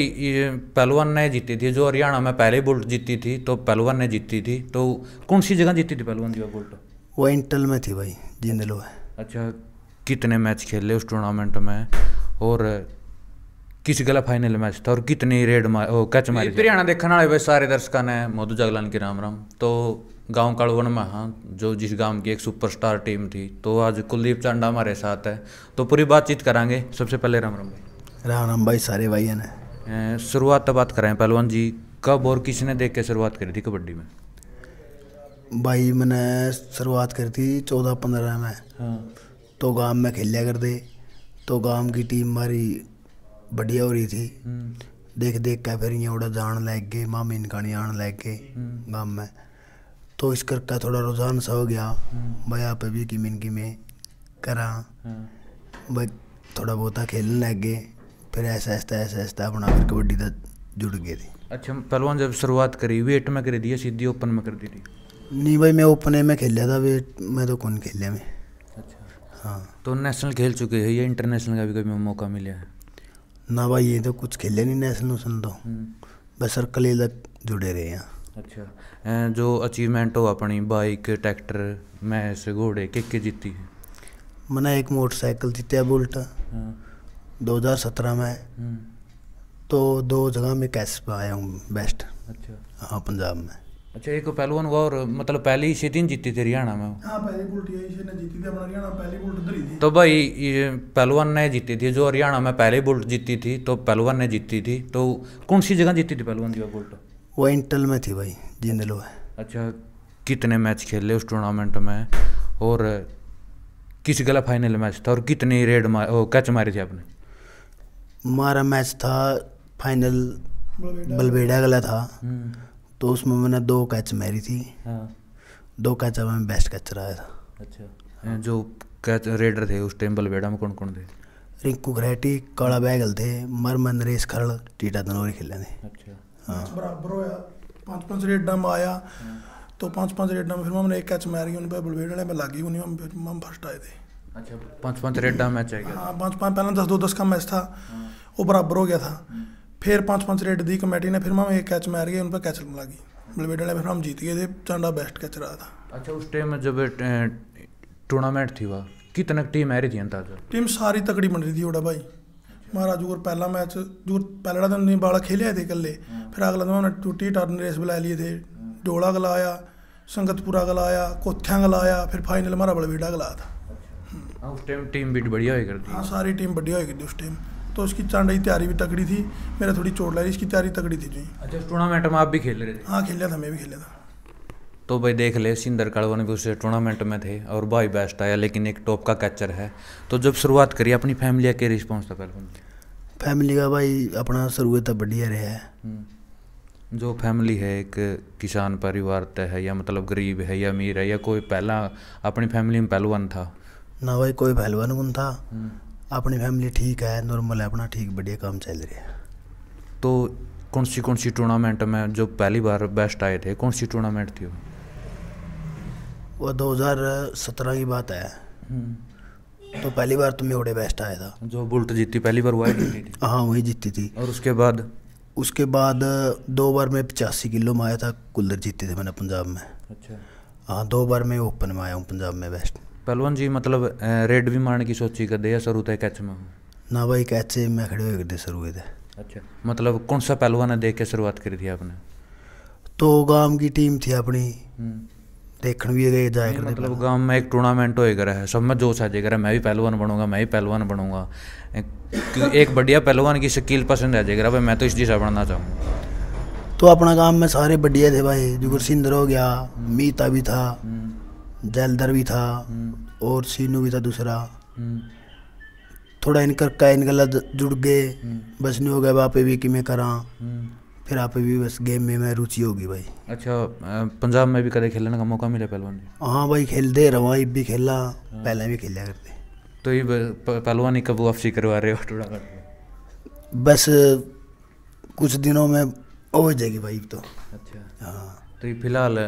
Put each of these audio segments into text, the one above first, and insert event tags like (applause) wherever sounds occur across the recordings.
ये पहलवान ने जीती थी जो हरियाणा में पहले बोल्ट जीती थी तो पहलवान ने जीती थी तो कौन सी जगह जीती थी पहलवान जी बोल्ट वो इंटल में थी भाई जिंदलो है अच्छा कितने मैच खेले उस टूर्नामेंट में और किस गला फाइनल मैच था और कितनी रेड मार ओ कैच मारी हरियाणा देखने वाले भाई सारे दर्शकों ने मधु जगलान की राम राम तो गांव कालवन में हाँ जो जिस गांव की एक सुपरस्टार टीम थी तो आज कुलदीप चांडा हमारे साथ है तो पूरी बातचीत करांगे सबसे पहले राम राम भाई राम राम भाई सारे भाई ने शुरुआत बात करें पहलवान जी कब और किसने देख के शुरुआत करी थी कबड्डी में भाई मैंने शुरुआत करी थी चौदह पंद्रह में हाँ। तो गांव में खेलिया करते तो गांव की टीम हमारी बढ़िया हो रही थी हम्म। देख देख के फिर ये उड़ा जान लग गए मामी इनका आने लग गए हम्म। गाँव में तो इस करके थोड़ा रुझान सा हो गया हम्म। भाई आप भी किमिन किमें करा हाँ। भाई थोड़ा बहुत खेलने लग गए फिर ऐसा ऐसा ऐसा ऐसा अपना फिर कबड्डी तक जुड़ गए थे अच्छा पहलवान जब शुरुआत करी वेट में करी थी सीधी ओपन में कर दी थी नहीं भाई मैं ओपन में खेला था वेट मैं तो कौन खेलिया मैं अच्छा हाँ तो नेशनल खेल चुके हैं या इंटरनेशनल का भी कभी मौका मिला है ना भाई ये तो कुछ खेले नहीं नेशनल सुन तो हम्म। बस सर्कल तक जुड़े रहे हैं अच्छा जो अचीवमेंट हो अपनी बाइक ट्रैक्टर मैच घोड़े के के जीती है मैंने एक मोटरसाइकिल जीता बुलटा हाँ। 2017 में हम्म। तो दो जगह में कैश पे आया हूँ बेस्ट अच्छा हाँ पंजाब में अच्छा एक पहलवान हुआ और मतलब पहली सीट दिन जीती थी हरियाणा में हाँ पहली यही ने जीती थी अपना हरियाणा पहली उधर ही तो भाई ये पहलवान ने जीती थी जो हरियाणा में पहली बुल्ट जीती थी तो पहलवान ने जीती थी तो कौन सी जगह जीती थी पहलवान की बुल्ट वो इंटल में थी भाई जिंदलो है अच्छा कितने मैच खेले उस टूर्नामेंट में और किस गला फाइनल मैच था और कितनी रेड मार कैच मारे थी आपने हमारा मैच था फाइनल बलबेड़ा गला था हम्म। तो उसमें मैंने दो कैच मारी थी हाँ। दो कैच अब मैं बेस्ट कैच रहा था अच्छा हाँ, जो कैच रेडर थे उस टाइम बलबेड़ा में कौन कौन थे रिंकू घरेटी काला बैगल थे मरमन नरेश खरल टीटा धनौरी खेले थे अच्छा हाँ। बराबर होया पाँच पाँच रेडा में आया तो पांच पांच रेडा में फिर मैंने एक कैच मारी उन पर बलबेड़ा में लागी उन्हें हम फर्स्ट आए थे अच्छा पाँच रेड का मैच है हाँ पाँच पाँच पहले दस दो दस का मैच था हाँ। वो बराबर हो गया था हम्म। फिर पाँच पाँच रेड दी कमेटी ने फिर मैं एक कैच मार गया उन पर कैच मिला गई ब्लवेडर ने फिर हम जीत गए थे चांडा बेस्ट कैच रहा था अच्छा उस टाइम में जब टूर्नामेंट थी वह कितने टीम आ रही थी अंदाजा टीम सारी तकड़ी बन रही थी ओडा भाई हमारा जूर पहला मैच जूर पहला दिन नहीं बाड़ा खेले थे कल हाँ। फिर अगला दिन उन्होंने टूटी टर्न रेस बुला लिए थे डोला गला आया संगतपुरा गला आया कोथ्या गला आया फिर फाइनल हमारा बड़वेडा गला था हाँ, उस टाइम टीम भी बढ़िया ही करती हाँ सारी टीम बढ़िया ही थी उस टाइम तो उसकी चांड चांडाई तैयारी भी तगड़ी थी मेरा थोड़ी चोट लगी इसकी तैयारी तगड़ी थी जी अच्छा टूर्नामेंट में आप भी खेल रहे थे हाँ खेला था मैं भी खेला था तो भाई देख ले सिंदर कड़वन भी उस टूर्नामेंट में थे और भाई बेस्ट आया लेकिन एक टॉप का कैचर है तो जब शुरुआत करी अपनी फैमिली का रिस्पॉन्स था कड़वन फैमिली का भाई अपना शुरुआत तो बढ़िया रहा है हम्म। जो फैमिली है एक किसान परिवार तय है या मतलब गरीब है या अमीर है या कोई पहला अपनी फैमिली में पहलवान था ना भाई कोई पहलवान गुण था हम्म। अपनी फैमिली ठीक है नॉर्मल है अपना ठीक बढ़िया काम चल रहा है तो कौन सी कौन सी टूर्नामेंट में जो पहली बार बेस्ट आए थे कौन सी टूर्नामेंट थी वो दो हज़ार की बात है हम्म। तो पहली बार तुम्हें उड़े बेस्ट आया था जो बुलट जीती पहली बार वो जीती थी (coughs) हाँ वही जीती थी और उसके बाद उसके बाद दो बार मैं पचासी किलो में आया था कुल्लर जीते थे मैंने पंजाब में अच्छा हाँ दो बार मैं ओपन में आया हूँ पंजाब में बेस्ट पहलवान जी मतलब रेड भी मारने की सोची कर दे या शुरू कैच में ना भाई कैच मैं खड़े हुए करते शुरू हुए अच्छा मतलब कौन सा पहलवान ने देख के शुरुआत करी थी आपने तो गांव की टीम थी अपनी हम्म। देखण भी गए जाए करते मतलब गांव में एक टूर्नामेंट होएगा है सब में जोश आ जाएगा मैं भी पहलवान बनूंगा मैं भी पहलवान बनूंगा एक बढ़िया पहलवान की शकील पसंद आ जाएगा भाई मैं तो इस दिशा बनना चाहूंगा तो अपना गांव में सारे बढ़िया थे भाई जुगर सिंदर हो गया मीता भी था हम्म। जैलदर भी था हम्म। और सीनू भी था दूसरा हम्म। थोड़ा इनकर का इनका लद जुड़ गए हम्म। बस नहीं हो गया वहाँ भी कि मैं करा फिर आप भी बस गेम में मैं रुचि होगी भाई अच्छा पंजाब में भी कदे खेलने का मौका मिला पहलवान हाँ भाई खेल दे रहा हूँ भी खेला हाँ। पहले भी खेला करते तो ये पहलवानी कब वापसी करवा रहे हो टूड़ा बस कुछ दिनों में हो जाएगी भाई तो अच्छा हाँ तो फिलहाल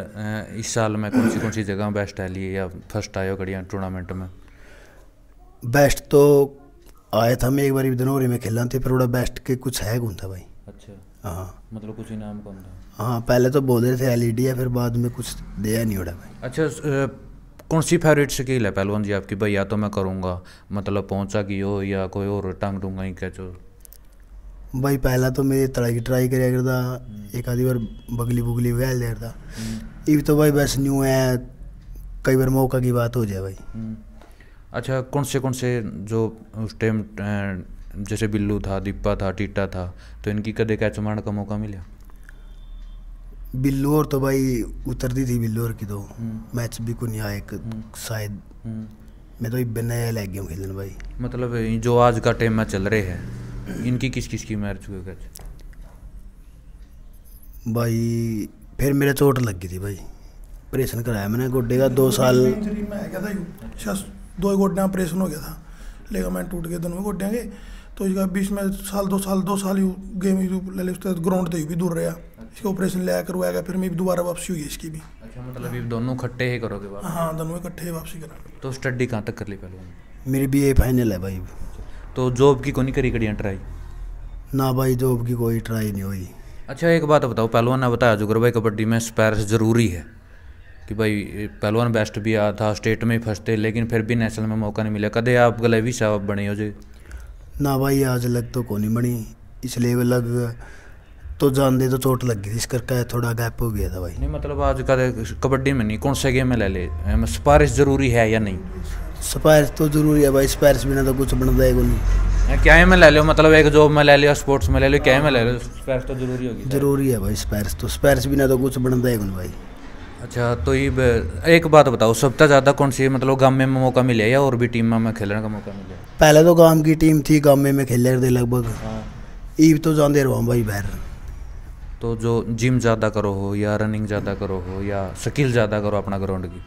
इस साल में कौन सी कौन सी जगह बेस्ट है लिए या फर्स्ट आए हो कड़िया टूर्नामेंट में बेस्ट तो आए था मैं एक बार दिनोरी में खेला थे पर बड़ा बेस्ट के कुछ है कौन था भाई अच्छा हाँ मतलब कुछ इनाम कौन था हाँ पहले तो बोल रहे थे एल e है फिर बाद में कुछ दिया नहीं उड़ा भाई अच्छा कौन सी फेवरेट स्किल है पहलवान जी आपकी भाई या तो मैं करूँगा मतलब पहुँचा की हो या कोई और टांग टूंगा ही कैचो भाई पहला तो मैं तड़ाई की ट्राई कराया करता हम्म। एक आधी बार बगली बुगली वगैरह दे करता हम्म। इव तो भाई बस न्यू है कई बार मौका की बात हो जाए भाई हम्म। अच्छा कौन से कौन से जो उस टाइम जैसे बिल्लू था दीपा था टीटा था तो इनकी कदे कैच मारने का मौका मिला बिल्लू और तो भाई उतरती थी बिल्लू और की तो मैच भी कुछ नहीं आया एक शायद मैं तो बिना लग गया खेलने भाई मतलब जो आज का टाइम में चल रहे हैं इनकी किस किस की मार चुके गज भाई फिर मेरे चोट लग गई थी भाई ऑपरेशन कराया मैंने गोडे का दो साल दो गोडे ऑपरेशन हो गया था लेकिन मैं टूट गया दोनों गोडे के तो इसका बीच में साल दो साल दो साल ही गेम ले ली उसके ग्राउंड तो भी दूर रहा इसका ऑपरेशन लिया करवाया गया फिर मेरी दोबारा वापसी हुई इसकी भी अच्छा मतलब ये दोनों इकट्ठे ही करोगे हाँ दोनों इकट्ठे ही वापसी करा तो स्टडी कहाँ तक कर ली पहले मेरी बी ए फाइनल है भाई तो जॉब की कोनी करी कड़ी ट्राई ना भाई जॉब की कोई ट्राई नहीं हुई अच्छा एक बात बताओ पहलवान ने बताया जुगर भाई कबड्डी में स्पैरस ज़रूरी है कि भाई पहलवान बेस्ट भी आया था स्टेट में फंसते लेकिन फिर भी नेशनल में मौका नहीं मिला कदे आप गले भी साहब बने हो जी ना भाई आज लग तो कोनी बनी इसलिए लग तो जानते तो चोट लग गई इस करके थोड़ा गैप हो गया था भाई नहीं मतलब आज कदे कबड्डी में नहीं कौन से गेम में ले ले सिफारिश ज़रूरी है या नहीं स्पायर्स तो जरूरी है भाई स्पायर्स बिना तो कुछ बनता है नहीं क्या है में ले लो मतलब एक जॉब में ले लिया स्पोर्ट्स में ले लो क्या में ले लो स्पायर्स तो जरूरी होगी जरूरी है भाई स्पायर्स तो स्पायर्स बिना तो कुछ बनता है भाई अच्छा तो ये एक बात बताओ सबसे ज़्यादा कौन सी मतलब गाँव में मौका मिले या और भी टीम में खेलने का मौका मिले पहले तो गाँव की टीम थी गाँव में मैं खेले थे लगभग ईब हाँ। तो जाते रहो भाई बैर तो जो जिम ज़्यादा करो हो या रनिंग ज़्यादा करो हो या स्किल ज़्यादा करो अपना ग्राउंड की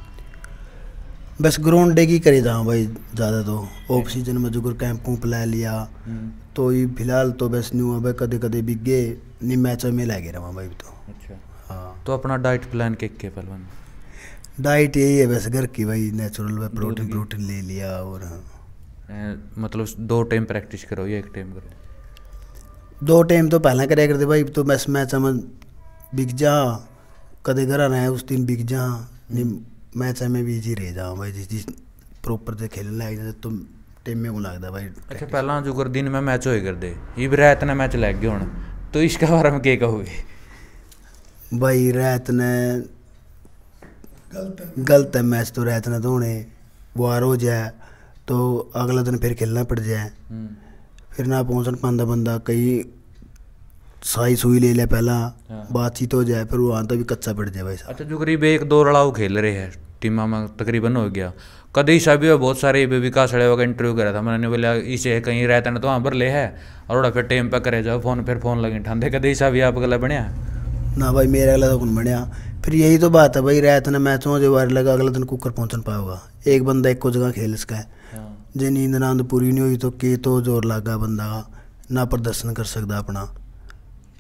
बस ग्राउंड की खरीदा हूँ भाई ज़्यादा तो ऑफ सीजन में जो कैंप कूप ला लिया hmm. तो ये फिलहाल तो बस न्यू है भाई कदे कदे बिगे नहीं मैच में ला गया रहा भाई तो अच्छा हाँ। तो अपना डाइट प्लान के के पलवन डाइट यही है बस घर की भाई नेचुरल भाई प्रोटीन प्रोटीन ले लिया और हाँ। मतलब दो टाइम प्रैक्टिस करो या एक टाइम करो दो टाइम तो पहला कराया करते भाई तो बस मैच में बिक जा कदे घर आना है उस दिन बिक जा मैच में बिजी रह जाओ भाई जिस जिस प्रॉपर से खेलने लायक जाते तुम टीम को लगदा भाई अच्छा पहला जो दिन में मैच होए करदे ये रात ने मैच लग गए हुन तो इसके बारे में क्या कहोगे भाई रात ने गलत है मैच तो रात ने तो होने वार हो जाए तो अगला दिन फिर खेलना पड़ जाए फिर ना पहुँच पांदा बंदा कई साई सुई ले ले पहला हाँ। बातचीत हो जाए फिर वो आता भी कच्चा पड़ जाए भाई अच्छा जो करीब एक दो लड़ाव खेल रहे हैं टीम में तकरीबन हो गया कदी सभी बहुत सारे विकास अड़ेवा का इंटरव्यू करा था मैंने बोला इसे कहीं रहता ना तो वहाँ पर ले है और फिर टाइम पे करे जाओ फोन फिर फोन लगे ठानते कदी सभी आप गला बनया ना भाई मेरा अगला तो कौन बनया फिर यही तो बात है भाई रात ना मैं हो जो बार लगा अगला दिन कुकर पहुंचन पाओगा एक बंदा एको जगह खेल सका है हाँ। जे नींद नांद पूरी नहीं हुई तो के तो जोर लागा बंदा ना प्रदर्शन कर सकता अपना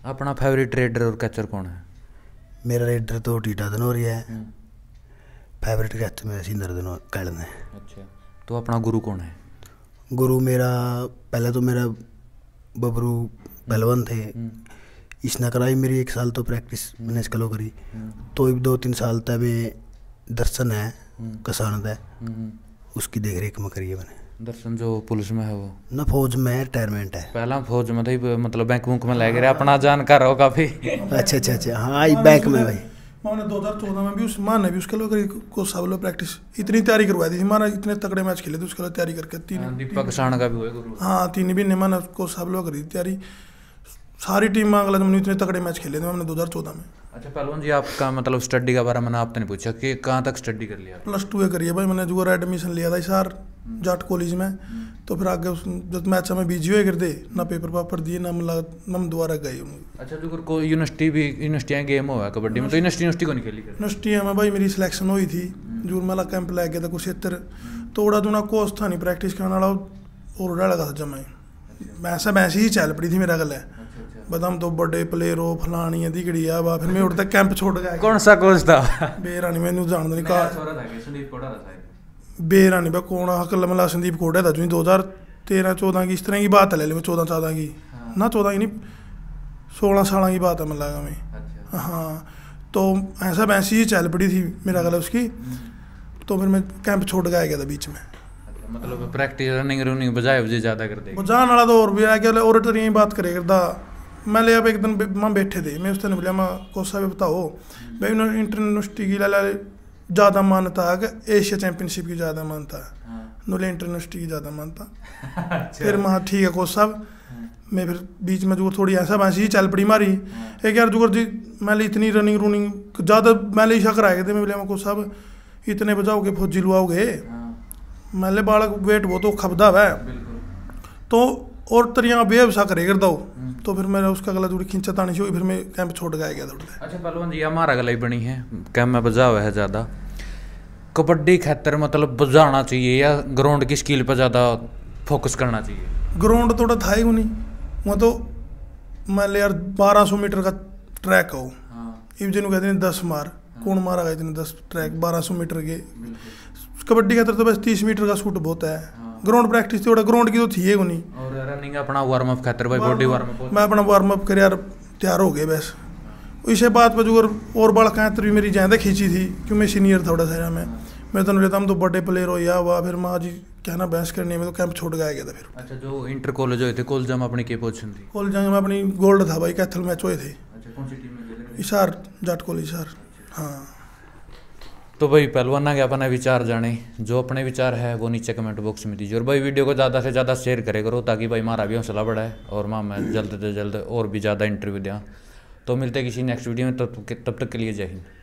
अपना फेवरेट रेडर और कैचर कौन है मेरा रेडर तो टीटा दनोरी है फेवरेट हम्म। कैचर मेरा सिंदर दनो कैलन है अच्छा तो अपना गुरु कौन है गुरु मेरा पहले तो मेरा बबरू पहलवान थे हम्म। इसने कराई मेरी एक साल तो प्रैक्टिस हम्म। मैंने इसका करी तो दो तीन साल तक दर्शन है कसानत है उसकी देख रेख में करी है मैंने दर्शन जो पुलिस में है वो ना फौज में रिटायरमेंट है पहला फौज में था मतलब बैंक बुक में लग रहा अपना जानकार हो काफी अच्छा अच्छा अच्छा हाँ बैंक में भाई मैंने दो हज़ार चौदह में भी उस माँ ने भी उसके लोग को सब लोग प्रैक्टिस इतनी तैयारी करवाई थी माना इतने तगड़े मैच खेले थे उसके लिए तैयारी करके तीन हाँ, दीपक साण का भी हुआ हाँ तीन भी मैंने उसको सब लोग करी थी तैयारी सारी टीम अगला हमने इतने तगड़े मैच खेले थे मैंने दो हज़ार चौदह में अच्छा पहलवान जी आपका मतलब स्टडी का बारे में आपने पूछा कि कहाँ तक स्टडी कर लिया प्लस टू ए करिए भाई मैंने जुगार एडमिशन लिया था इसार जाट कॉलेज में तो फिर आगे जब मैं अच्छा मैं बिजी हुए करते ना पेपर वापर दिए ना मिला ना दोबारा गए अच्छा जुगर को यूनिवर्सिटी भी यूनिवर्सिटियाँ गेम हुआ कबड्डी में तो यूनिवर्सिटी यूनिवर्सिटी को नहीं खेली यूनिवर्सिटियाँ में भाई मेरी सिलेक्शन हुई थी जूर मेला कैंप लग गया था कुछेत्र थोड़ा जो कोर्स था नहीं प्रैक्टिस करने वाला और डाला था जमा मैं ऐसा वैसे ही चल पड़ी थी मेरा गल है बदम तो बड़े प्लेयर हो फलानी है दिखड़ी है बा फिर मैं उठता कैंप छोड़ गया कौन सा कोच था बेरानी मैंने जान नहीं कहा बेरानी बा कौन हकल मला संदीप कोटा था जो दो हज़ार तेरह चौदह की इस तरह की बात है ले मैं चौदह चौदह की हाँ। ना चौदह की नहीं सोलह साल की बात है मतलब हमें अच्छा। हाँ तो ऐसा भैंसी ही चल पड़ी थी मेरा गला उसकी हम्म। तो फिर मैं कैंप छोड़ के आ गया था बीच में अच्छा, मतलब प्रैक्टिस रनिंग रनिंग बजाय बजाय ज़्यादा कर दे बजान वाला तो और भी आ गया और बात करे करता मैं ले एक दिन मां बैठे थे मैं उस दिन बोलिया मां कोसा भी बताओ भाई उन्होंने इंटरनेशनल की लाला ज़्यादा मानता है एशिया चैंपियनशिप की ज़्यादा मानता है हाँ। नोले इंटरनेशनल की ज़्यादा मानता (laughs) अच्छा। फिर माँ ठीक है कोच साहब हाँ। मैं फिर बीच में जुगर थोड़ी ऐसा वैसी ही चल पड़ी मारी हाँ। एक यार जुगर जी मैं ले इतनी रनिंग रूनिंग ज़्यादा मैं ले शक रह थे मैं बोलिया कोच साहब इतने बजाओगे फौजी लुआओगे मैं ले बालक वेट बहुत औखा बधा तो और तरिया बेहबसा करे कर दो तो फिर मैंने उसका गला जोड़ी खींचा तानी हुई फिर मैं कैंप छोड़ गया गया अच्छा पहलवान जी हमारा गला ही बनी है कैंप में बजा हुआ है ज़्यादा कबड्डी खेतर मतलब बजाना चाहिए या ग्राउंड की स्किल पर ज़्यादा फोकस करना चाहिए ग्राउंड थोड़ा तो था ही नहीं वहाँ तो मान लिया बारह सौ मीटर का ट्रैक हो हाँ। इव जिन्होंने कहते हैं दस मार हाँ। कौन मारा गया इतने दस ट्रैक बारह सौ मीटर के कबड्डी का तो बस तीस मीटर का सूट बहुत है हाँ। ग्राउंड प्रैक्टिस थी तो ग्राउंड की तो थी है नहीं रनिंग अपना वार्म अप खातर भाई बॉडी वार्म अप मैं अपना वार्म अप कर यार तैयार हो गए बस इसे बात पर जो और बड़ा कहें तभी तो मेरी ज्यादा खींची थी क्यों मैं सीनियर थोड़ा सा मैं मैं तो लेता हूँ तो बड़े प्लेयर हो या वाह फिर मैं आज कहना बहस करनी है मैं तो कैंप छोड़ के आ गया था फिर अच्छा जो इंटर कॉलेज हुए थे कॉलेज में अपनी क्या पोजीशन थी कॉलेज में अपनी गोल्ड था भाई कैथल मैच हुए थे अच्छा कौन सी टीम में इशार जाट हाँ तो भाई पहलवान के अपने विचार जाने जो अपने विचार है वो नीचे कमेंट बॉक्स में दीजिए और भाई वीडियो को ज़्यादा से ज़्यादा शेयर करे करो ताकि भाई हमारा भी हौसला बढ़ाए और माँ मैं जल्द से जल्द और भी ज़्यादा इंटरव्यू दें तो मिलते किसी नेक्स्ट वीडियो में तब तब तक के लिए जय हिंद